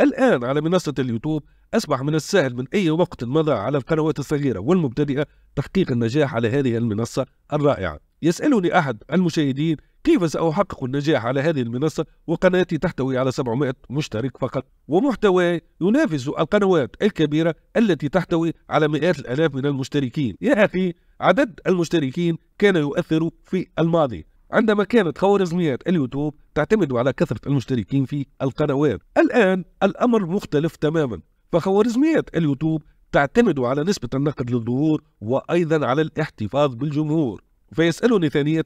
الآن على منصة اليوتيوب أصبح من السهل من أي وقت مضى على القنوات الصغيرة والمبتدئة تحقيق النجاح على هذه المنصة الرائعة يسألني أحد المشاهدين كيف سأحقق النجاح على هذه المنصة وقناتي تحتوي على 700 مشترك فقط ومحتواي ينافس القنوات الكبيرة التي تحتوي على مئات الآلاف من المشتركين يا أخي عدد المشتركين كان يؤثر في الماضي عندما كانت خوارزميات اليوتيوب تعتمد على كثرة المشتركين في القنوات الآن الأمر مختلف تماما فخوارزميات اليوتيوب تعتمد على نسبة النقد للظهور وأيضا على الاحتفاظ بالجمهور فيسألني ثانية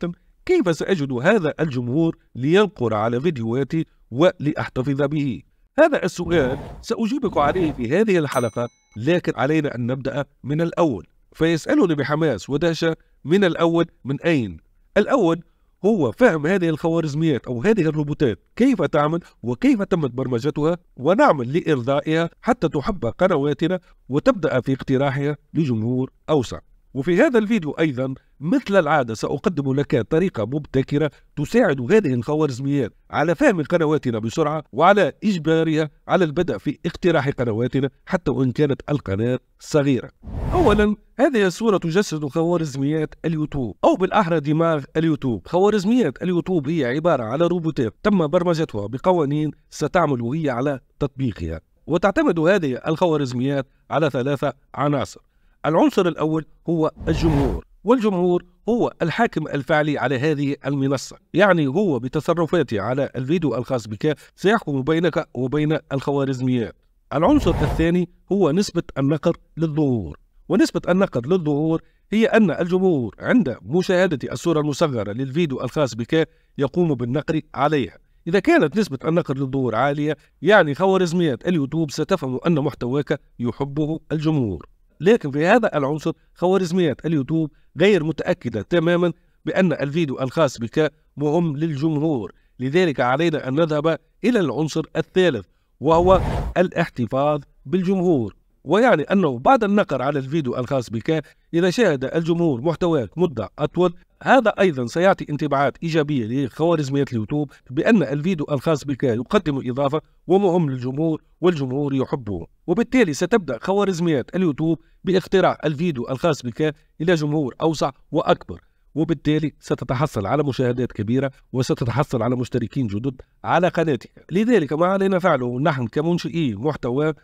كيف سأجد هذا الجمهور لينقر على فيديوهاتي ولأحتفظ به هذا السؤال سأجيبك عليه في هذه الحلقة لكن علينا أن نبدأ من الأول فيسألني بحماس ودهشة من الأول من أين؟ الأول هو فهم هذه الخوارزميات أو هذه الروبوتات كيف تعمل وكيف تمت برمجتها ونعمل لإرضائها حتى تحب قنواتنا وتبدأ في اقتراحها لجمهور أوسع وفي هذا الفيديو أيضا مثل العادة سأقدم لك طريقة مبتكرة تساعد هذه الخوارزميات على فهم قنواتنا بسرعة وعلى إجبارها على البدء في اقتراح قنواتنا حتى وإن كانت القناة صغيرة أولا هذه الصورة تجسد خوارزميات اليوتيوب أو بالأحرى دماغ اليوتيوب خوارزميات اليوتيوب هي عبارة على روبوتات تم برمجتها بقوانين ستعمل هي على تطبيقها وتعتمد هذه الخوارزميات على ثلاثة عناصر العنصر الأول هو الجمهور والجمهور هو الحاكم الفعلي على هذه المنصة يعني هو بتصرفاته على الفيديو الخاص بك سيحكم بينك وبين الخوارزميات العنصر الثاني هو نسبة النقر للظهور ونسبة النقر للظهور هي أن الجمهور عند مشاهدة الصورة المصغرة للفيديو الخاص بك يقوم بالنقر عليها إذا كانت نسبة النقر للظهور عالية يعني خوارزميات اليوتيوب ستفهم أن محتواك يحبه الجمهور لكن في هذا العنصر خوارزميات اليوتيوب غير متأكدة تماما بأن الفيديو الخاص بك مهم للجمهور لذلك علينا أن نذهب إلى العنصر الثالث وهو الاحتفاظ بالجمهور ويعني أنه بعد النقر على الفيديو الخاص بك إذا شاهد الجمهور محتواك مدة أطول هذا أيضا سيعطي انطباعات إيجابية لخوارزميات اليوتيوب بأن الفيديو الخاص بك يقدم إضافة ومهم للجمهور والجمهور يحبه وبالتالي ستبدأ خوارزميات اليوتيوب باختراع الفيديو الخاص بك إلى جمهور أوسع وأكبر وبالتالي ستتحصل على مشاهدات كبيرة وستتحصل على مشتركين جدد على قناتك لذلك ما علينا فعله نحن كمنشئي محتوى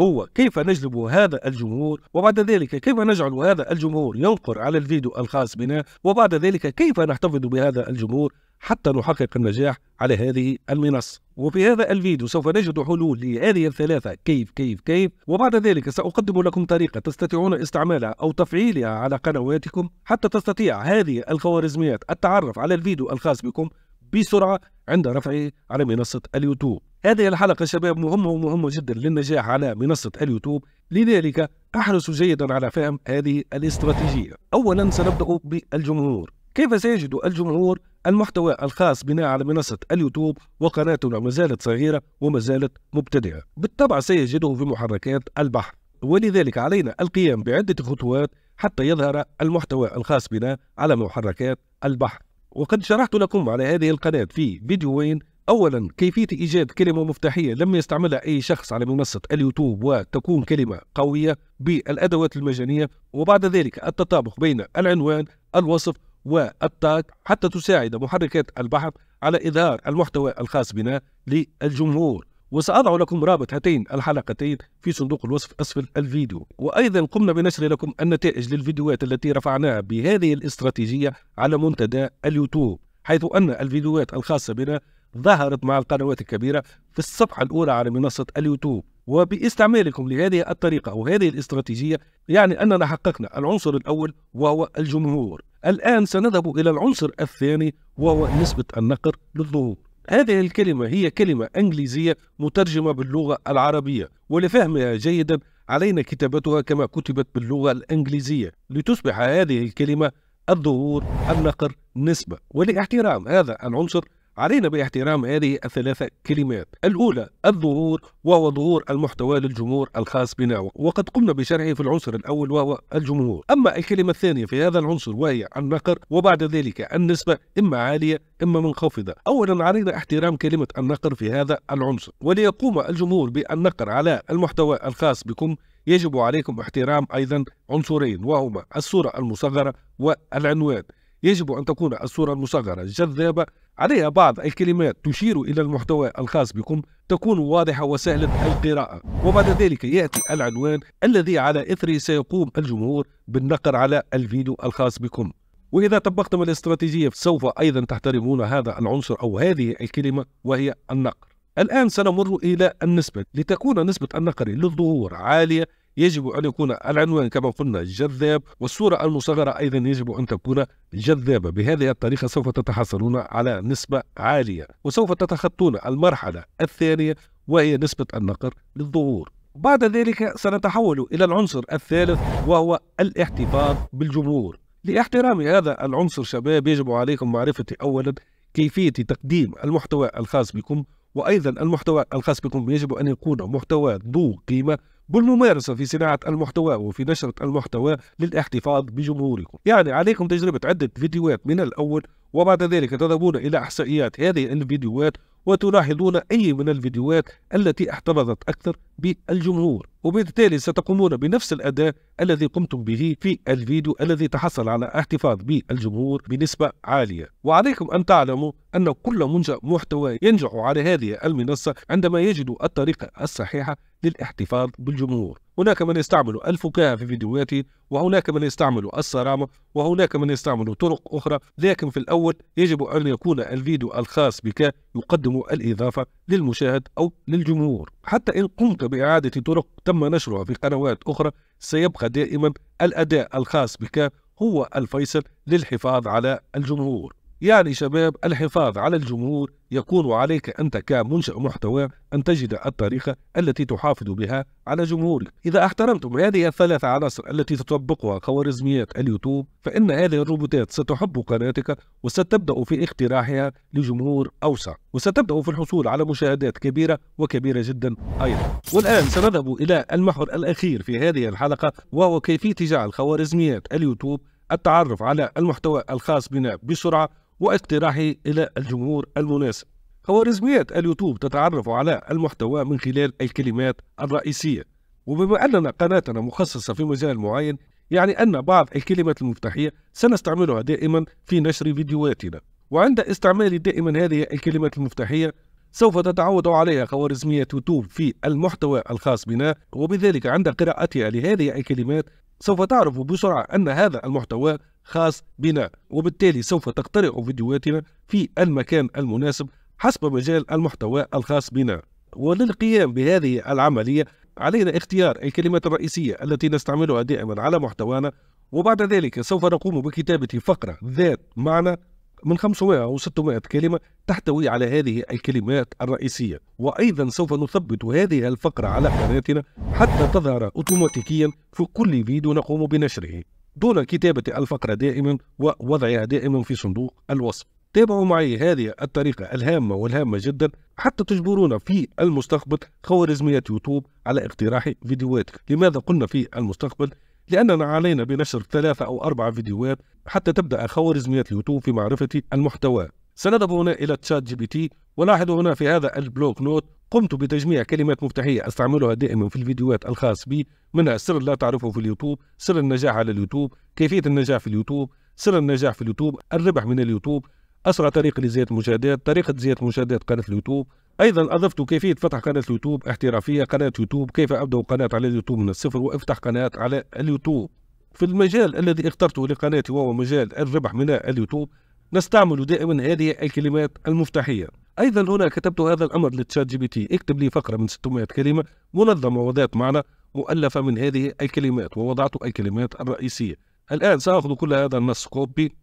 هو كيف نجلب هذا الجمهور وبعد ذلك كيف نجعل هذا الجمهور ينقر على الفيديو الخاص بنا وبعد ذلك كيف نحتفظ بهذا الجمهور حتى نحقق النجاح على هذه المنصة وفي هذا الفيديو سوف نجد حلول لهذه الثلاثة كيف كيف كيف وبعد ذلك سأقدم لكم طريقة تستطيعون استعمالها أو تفعيلها على قنواتكم حتى تستطيع هذه الخوارزميات التعرف على الفيديو الخاص بكم بسرعة عند رفعه على منصة اليوتيوب هذه الحلقة شباب مهمة ومهمة جدا للنجاح على منصة اليوتيوب لذلك احرصوا جيدا على فهم هذه الاستراتيجية أولا سنبدأ بالجمهور كيف سيجد الجمهور المحتوى الخاص بنا على منصة اليوتيوب وقناتنا ما زالت صغيرة وما زالت مبتدئة بالطبع سيجده في محركات البحث ولذلك علينا القيام بعدة خطوات حتى يظهر المحتوى الخاص بنا على محركات البحث وقد شرحت لكم على هذه القناة في فيديوين أولا كيفية إيجاد كلمة مفتاحية لم يستعملها أي شخص على منصة اليوتيوب وتكون كلمة قوية بالأدوات المجانية وبعد ذلك التطابق بين العنوان الوصف والتاج حتى تساعد محركات البحث على إظهار المحتوى الخاص بنا للجمهور وسأضع لكم رابط هاتين الحلقتين في صندوق الوصف أسفل الفيديو وأيضا قمنا بنشر لكم النتائج للفيديوهات التي رفعناها بهذه الاستراتيجية على منتدى اليوتيوب حيث أن الفيديوهات الخاصة بنا ظهرت مع القنوات الكبيرة في الصفحة الأولى على منصة اليوتيوب وباستعمالكم لهذه الطريقة وهذه الاستراتيجية يعني أننا حققنا العنصر الأول وهو الجمهور الآن سنذهب إلى العنصر الثاني وهو نسبة النقر للظهور هذه الكلمة هي كلمة إنجليزية مترجمة باللغة العربية ولفهمها جيدا علينا كتابتها كما كتبت باللغة الإنجليزية لتصبح هذه الكلمة الظهور النقر نسبة ولاحترام هذا العنصر علينا باحترام هذه الثلاثة كلمات الأولى الظهور وهو ظهور المحتوى للجمهور الخاص بنا وقد قمنا بشرحه في العنصر الأول وهو الجمهور أما الكلمة الثانية في هذا العنصر وهي النقر وبعد ذلك النسبة إما عالية إما منخفضة أولا علينا احترام كلمة النقر في هذا العنصر وليقوم الجمهور بالنقر على المحتوى الخاص بكم يجب عليكم احترام أيضا عنصرين وهما الصورة المصغرة والعنوان يجب أن تكون الصورة المصغرة جذابة عليها بعض الكلمات تشير إلى المحتوى الخاص بكم تكون واضحة وسهلة القراءة وبعد ذلك يأتي العنوان الذي على إثره سيقوم الجمهور بالنقر على الفيديو الخاص بكم وإذا طبقتم الاستراتيجية سوف أيضا تحترمون هذا العنصر أو هذه الكلمة وهي النقر الآن سنمر إلى النسبة لتكون نسبة النقر للظهور عالية يجب أن يكون العنوان كما قلنا جذاب والصورة المصغرة أيضا يجب أن تكون جذابة بهذه الطريقة سوف تتحصلون على نسبة عالية وسوف تتخطون المرحلة الثانية وهي نسبة النقر للظهور بعد ذلك سنتحول إلى العنصر الثالث وهو الاحتفاظ بالجمهور لاحترام هذا العنصر شباب يجب عليكم معرفة أولا كيفية تقديم المحتوى الخاص بكم وأيضا المحتوى الخاص بكم يجب أن يكون محتوى ذو قيمة بالممارسة في صناعة المحتوى وفي نشرة المحتوى للاحتفاظ بجمهوركم يعني عليكم تجربة عدة فيديوهات من الأول وبعد ذلك تذهبون إلى إحصائيات هذه الفيديوهات وتلاحظون أي من الفيديوهات التي احتفظت أكثر بالجمهور وبالتالي ستقومون بنفس الأداء الذي قمتم به في الفيديو الذي تحصل على احتفاظ بالجمهور بنسبة عالية وعليكم أن تعلموا أن كل منشأ محتوى ينجح على هذه المنصة عندما يجد الطريقة الصحيحة للاحتفاظ بالجمهور هناك من يستعمل الفكاهة في فيديوهاته وهناك من يستعمل الصرامة وهناك من يستعمل طرق أخرى لكن في الأول يجب أن يكون الفيديو الخاص بك يقدم الإضافة للمشاهد أو للجمهور حتى إن قمت بإعادة طرق تم نشرها في قنوات أخرى سيبقى دائما الأداء الخاص بك هو الفيصل للحفاظ على الجمهور يعني شباب الحفاظ على الجمهور يكون عليك أنت كمنشأ محتوى أن تجد الطريقة التي تحافظ بها على جمهورك إذا احترمتم هذه الثلاث عناصر التي تطبقها خوارزميات اليوتيوب فإن هذه الروبوتات ستحب قناتك وستبدأ في اقتراحها لجمهور أوسع وستبدأ في الحصول على مشاهدات كبيرة وكبيرة جدا أيضا والآن سنذهب إلى المحور الأخير في هذه الحلقة وهو كيفية جعل خوارزميات اليوتيوب التعرف على المحتوى الخاص بنا بسرعة واقتراحه إلى الجمهور المناسب خوارزميات اليوتيوب تتعرف على المحتوى من خلال الكلمات الرئيسية وبما أننا قناتنا مخصصة في مجال معين يعني أن بعض الكلمات المفتاحية سنستعملها دائما في نشر فيديوهاتنا وعند استعمال دائما هذه الكلمات المفتاحية سوف تتعود عليها خوارزميات يوتيوب في المحتوى الخاص بنا وبذلك عند قراءتها لهذه الكلمات سوف تعرف بسرعة أن هذا المحتوى خاص بنا وبالتالي سوف تقترئ فيديوهاتنا في المكان المناسب حسب مجال المحتوى الخاص بنا وللقيام بهذه العملية علينا اختيار الكلمات الرئيسية التي نستعملها دائما على محتوانا وبعد ذلك سوف نقوم بكتابة فقرة ذات معنى من 500 أو 600 كلمة تحتوي على هذه الكلمات الرئيسية وأيضا سوف نثبت هذه الفقرة على قناتنا حتى تظهر أوتوماتيكيا في كل فيديو نقوم بنشره دون كتابة الفقرة دائما ووضعها دائما في صندوق الوصف تابعوا معي هذه الطريقة الهامة والهامة جدا حتى تجبرونا في المستقبل خوارزمية يوتيوب على اقتراح فيديوهاتك لماذا قلنا في المستقبل؟ لأننا علينا بنشر ثلاثة أو أربعة فيديوهات حتى تبدأ خوارزمية اليوتيوب في معرفة المحتوى سنذهب هنا إلى تشات جي بي تي ولاحظوا هنا في هذا البلوك نوت قمت بتجميع كلمات مفتاحية استعملها دائما في الفيديوهات الخاص بي منها سر لا تعرفه في اليوتيوب سر النجاح على اليوتيوب كيفية النجاح في اليوتيوب سر النجاح في اليوتيوب الربح من اليوتيوب أسرع طريق لزيادة المشاهدات طريقة زيادة مشاهدات قناة اليوتيوب أيضا أضفت كيفية فتح قناة اليوتيوب احترافية قناة يوتيوب كيف أبدأ قناة على اليوتيوب من الصفر وأفتح قناة على اليوتيوب في المجال الذي اخترته لقناتي وهو مجال الربح من اليوتيوب نستعمل دائما هذه الكلمات المفتاحية ايضا هنا كتبت هذا الامر لتشات جي بي تي اكتب لي فقره من 600 كلمه منظمه وذات معنى مؤلفه من هذه الكلمات ووضعت الكلمات الرئيسيه الان ساخذ كل هذا النص كوبي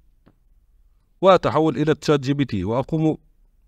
واتحول الى تشات جي بي تي واقوم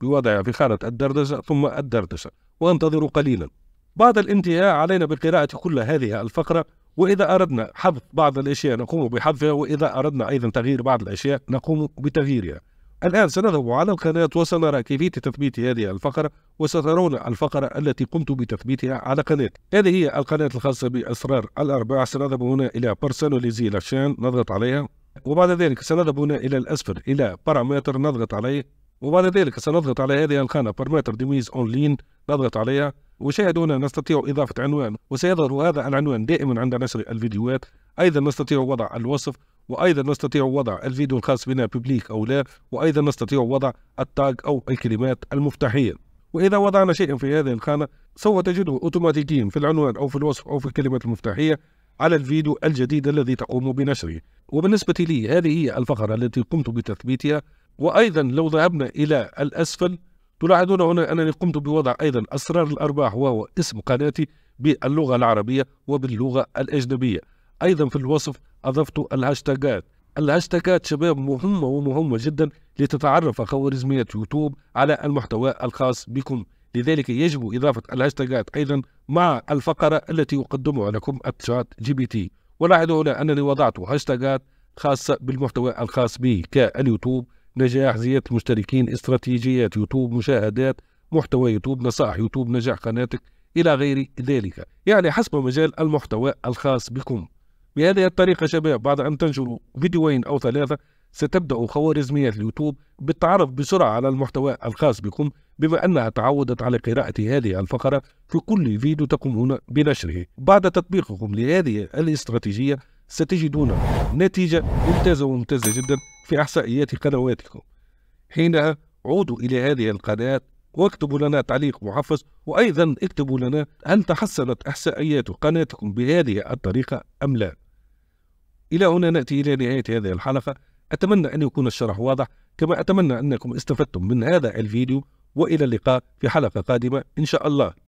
بوضعها في خانه الدردشه ثم الدردشه وانتظر قليلا بعد الانتهاء علينا بقراءه كل هذه الفقره وإذا أردنا حذف بعض الأشياء نقوم بحذفها وإذا أردنا أيضا تغيير بعض الأشياء نقوم بتغييرها الآن سنذهب على القناة وسنرى كيفية تثبيت هذه الفقرة وسترون الفقرة التي قمت بتثبيتها على قناة هذه هي القناة الخاصة بأسرار الأرباع سنذهب هنا إلى بيرسوناليزي الأشيان نضغط عليها وبعد ذلك سنذهب هنا إلى الأسفل إلى بارامتر نضغط عليه وبعد ذلك سنضغط على هذه القناة بارامتر ديميز أونلين نضغط عليها وشاهد هنا نستطيع إضافة عنوان وسيظهر هذا العنوان دائما عند نشر الفيديوهات أيضا نستطيع وضع الوصف وايضا نستطيع وضع الفيديو الخاص بنا ببليك او لا وايضا نستطيع وضع التاج او الكلمات المفتاحيه واذا وضعنا شيئا في هذه الخانه سوف تجده اوتوماتيكيا في العنوان او في الوصف او في الكلمات المفتاحيه على الفيديو الجديد الذي تقوم بنشره وبالنسبه لي هذه هي الفقره التي قمت بتثبيتها وايضا لو ذهبنا الى الاسفل تلاحظون هنا انني قمت بوضع ايضا اسرار الارباح وهو اسم قناتي باللغه العربيه وباللغه الاجنبيه أيضا في الوصف أضفت الهاشتاجات الهاشتاجات شباب مهمة ومهمة جدا لتتعرف خوارزمية يوتيوب على المحتوى الخاص بكم لذلك يجب إضافة الهاشتاجات أيضا مع الفقرة التي يقدمها لكم التشات جي بي تي ولاحظوا هنا أنني وضعت هاشتاجات خاصة بالمحتوى الخاص بي كاليوتيوب نجاح زيادة المشتركين استراتيجيات يوتيوب مشاهدات محتوى يوتيوب نصائح يوتيوب نجاح قناتك إلى غير ذلك يعني حسب مجال المحتوى الخاص بكم بهذه الطريقة شباب بعد أن تنشروا فيديوين أو ثلاثة ستبدأ خوارزميات اليوتيوب بالتعرف بسرعة على المحتوى الخاص بكم بما أنها تعودت على قراءة هذه الفقرة في كل فيديو تقومون بنشره بعد تطبيقكم لهذه الاستراتيجية ستجدون نتيجة ممتازة وممتازة جدا في إحصائيات قنواتكم حينها عودوا إلى هذه القناة واكتبوا لنا تعليق محفز وأيضا اكتبوا لنا هل تحسنت إحصائيات قناتكم بهذه الطريقة أم لا إلى هنا نأتي إلى نهاية هذه الحلقة أتمنى أن يكون الشرح واضح كما أتمنى أنكم استفدتم من هذا الفيديو وإلى اللقاء في حلقة قادمة إن شاء الله